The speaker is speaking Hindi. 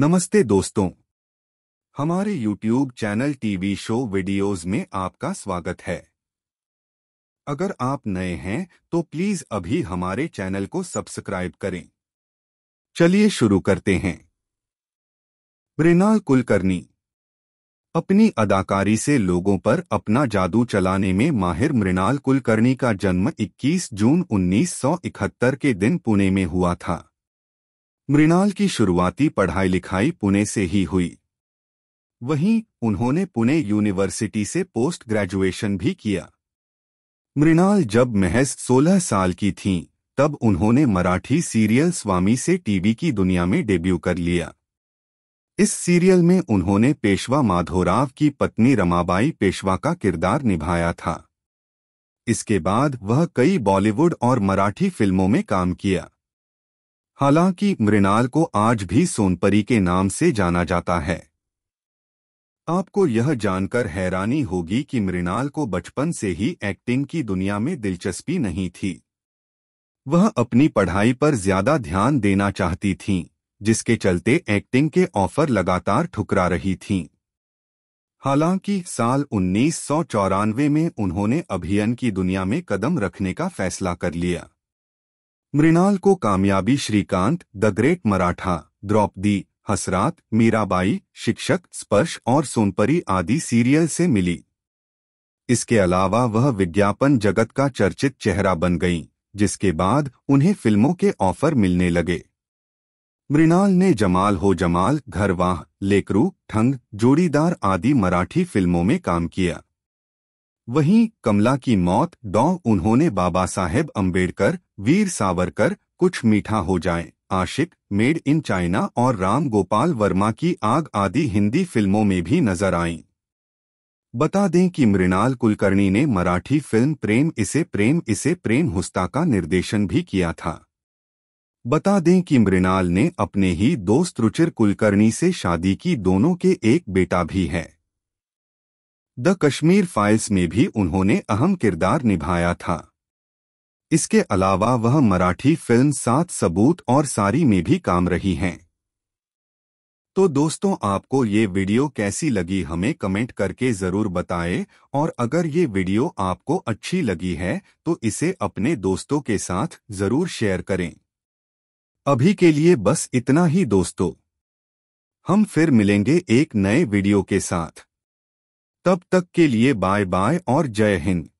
नमस्ते दोस्तों हमारे YouTube channel TV show videos में आपका स्वागत है अगर आप नए हैं तो प्लीज अभी हमारे चैनल को सब्सक्राइब करें चलिए शुरू करते हैं मृणाल कुलकर्णी अपनी अदाकारी से लोगों पर अपना जादू चलाने में माहिर मृणाल कुलकर्णी का जन्म 21 जून 1971 के दिन पुणे में हुआ था मृणाल की शुरुआती पढ़ाई लिखाई पुणे से ही हुई वहीं उन्होंने पुणे यूनिवर्सिटी से पोस्ट ग्रेजुएशन भी किया मृणाल जब महज 16 साल की थीं, तब उन्होंने मराठी सीरियल स्वामी से टीवी की दुनिया में डेब्यू कर लिया इस सीरियल में उन्होंने पेशवा माधोराव की पत्नी रमाबाई पेशवा का किरदार निभाया था इसके बाद वह कई बॉलीवुड और मराठी फिल्मों में काम किया हालांकि मृणाल को आज भी सोनपरी के नाम से जाना जाता है आपको यह जानकर हैरानी होगी कि मृणाल को बचपन से ही एक्टिंग की दुनिया में दिलचस्पी नहीं थी वह अपनी पढ़ाई पर ज्यादा ध्यान देना चाहती थीं, जिसके चलते एक्टिंग के ऑफर लगातार ठुकरा रही थीं। हालांकि साल उन्नीस में उन्होंने अभियन की दुनिया में कदम रखने का फैसला कर लिया मृणाल को कामयाबी श्रीकांत द ग्रेट मराठा द्रौपदी हसरात मीराबाई शिक्षक स्पर्श और सोनपरी आदि सीरियल से मिली इसके अलावा वह विज्ञापन जगत का चर्चित चेहरा बन गईं, जिसके बाद उन्हें फिल्मों के ऑफर मिलने लगे मृणाल ने जमाल हो जमाल घरवाह लेकरू ठंग जोड़ीदार आदि मराठी फिल्मों में काम किया वहीं कमला की मौत डॉ उन्होंने बाबा साहेब अम्बेडकर वीर सावरकर कुछ मीठा हो जाए आशिक मेड इन चाइना और राम गोपाल वर्मा की आग आदि हिंदी फिल्मों में भी नजर आईं बता दें कि मृणाल कुलकर्णी ने मराठी फिल्म प्रेम इसे प्रेम इसे प्रेम हुस्ता का निर्देशन भी किया था बता दें कि मृणाल ने अपने ही दोस्त रुचिर कुलकर्णी से शादी की दोनों के एक बेटा भी है द कश्मीर फाइल्स में भी उन्होंने अहम किरदार निभाया था इसके अलावा वह मराठी फिल्म सात सबूत और सारी में भी काम रही हैं तो दोस्तों आपको ये वीडियो कैसी लगी हमें कमेंट करके ज़रूर बताएं और अगर ये वीडियो आपको अच्छी लगी है तो इसे अपने दोस्तों के साथ ज़रूर शेयर करें अभी के लिए बस इतना ही दोस्तों हम फिर मिलेंगे एक नए वीडियो के साथ तब तक के लिए बाय बाय और जय हिंद